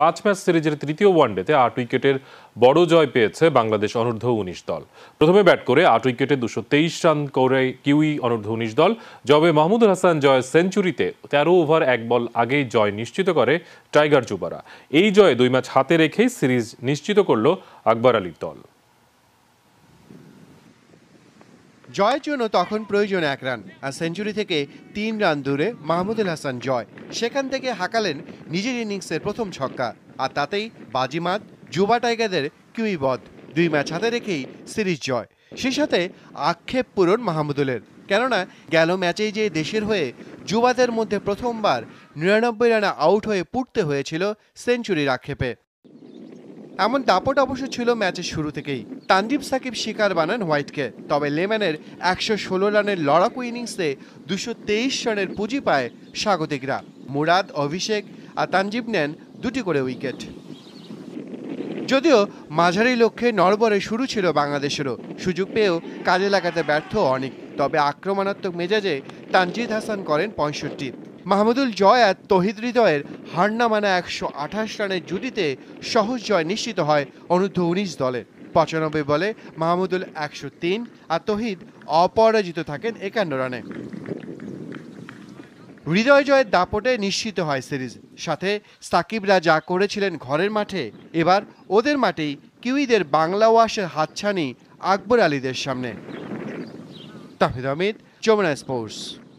পাঁচ ম্যাচ সিরিজের তৃতীয় ওয়ানডেতে আট উইকেটের বড় জয় পেয়েছে বাংলাদেশ অনূর্ধ্ব উনিশ দল প্রথমে ব্যাট করে আট উইকেটে দুশো তেইশ রান করে কিউই অনূর্ধ্ব উনিশ দল জবে মাহমুদুল হাসান জয়ের সেঞ্চুরিতে তেরো ওভার এক বল আগেই জয় নিশ্চিত করে টাইগার জুবারা এই জয়ে দুই ম্যাচ হাতে রেখেই সিরিজ নিশ্চিত করল আকবর আলীর দল জয়ের জন্য তখন প্রয়োজন এক রান আর সেঞ্চুরি থেকে তিন রান দূরে মাহমুদুল হাসান জয় সেখান থেকে হাঁকালেন নিজের ইনিংসের প্রথম ছক্কা আর তাতেই বাজিমাত যুবা টাইগারদের কিউইবধ দুই ম্যাচ হাতে রেখেই সিরিজ জয় সেই সাথে আক্ষেপ পূরণ মাহমুদুলের কেননা গেল ম্যাচেই যে দেশের হয়ে যুবাদের মধ্যে প্রথমবার নিরানব্বই রানে আউট হয়ে পুটতে হয়েছিল সেঞ্চুরির আক্ষেপে এমন দাপট অবশ্য ছিল ম্যাচের শুরু থেকেই তানদীপ সাকিব শিকার বানান হোয়াইটকে তবে লেম্যানের একশো ষোলো রানের লড়াকু ইনিংসে দুশো তেইশ রানের পুঁজি পায় স্বাগতিকরা মুরাদ অভিষেক আর তানজিব নেন দুটি করে উইকেট যদিও মাঝারি লক্ষ্যে নরবরে শুরু ছিল বাংলাদেশেরও সুযোগ পেয়েও কাজে লাগাতে ব্যর্থ অনেক তবে আক্রমণাত্মক মেজাজে তানজিদ হাসান করেন পঁয়ষট্টি মাহমুদুল জয় আর তহিদ হৃদয়ের হান্না মানা একশো আঠাশ রানের জুটিতে সহজ জয় নিশ্চিত হয় অনূর্ধ্ব উনিশ দলের পঁচানব্বই বলে মাহমুদুল একশো তিন আর তহিদ অপরাজিত থাকেন একান্ন রানে হৃদয় জয়ের দাপটে নিশ্চিত হয় সিরিজ সাথে সাকিবরা যা করেছিলেন ঘরের মাঠে এবার ওদের মাঠেই কিউইদের বাংলা ওয়াশের হাতছানি আকবর আলীদের সামনে তাহিদ আমিদ যমুনা স্পোর্টস